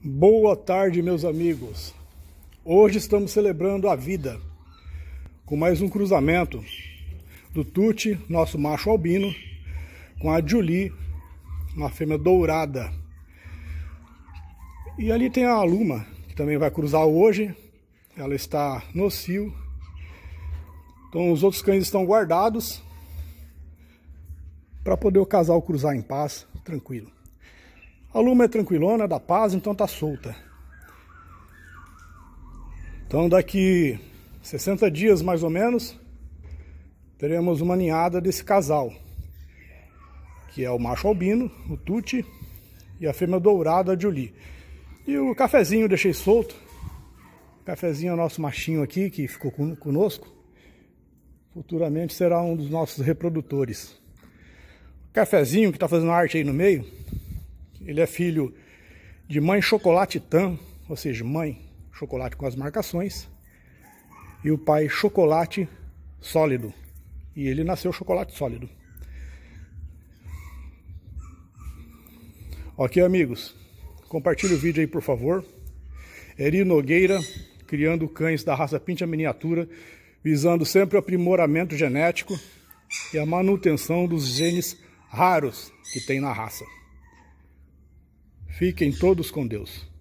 Boa tarde, meus amigos. Hoje estamos celebrando a vida com mais um cruzamento do Tuti, nosso macho albino, com a Julie, uma fêmea dourada. E ali tem a Aluma, que também vai cruzar hoje. Ela está no cio. Então os outros cães estão guardados para poder o casal cruzar em paz, tranquilo. A luma é tranquilona, da paz, então tá solta. Então daqui 60 dias mais ou menos, teremos uma ninhada desse casal, que é o macho albino, o Tuti, e a fêmea dourada, a Julie. E o cafezinho eu deixei solto. O cafezinho é o nosso machinho aqui, que ficou conosco. Futuramente será um dos nossos reprodutores. O cafezinho que está fazendo arte aí no meio, ele é filho de mãe chocolate tan, ou seja, mãe chocolate com as marcações, e o pai chocolate sólido. E ele nasceu chocolate sólido. Ok, amigos. Compartilhe o vídeo aí, por favor. Eri Nogueira, criando cães da raça Pincha Miniatura, visando sempre o aprimoramento genético e a manutenção dos genes raros que tem na raça. Fiquem todos com Deus.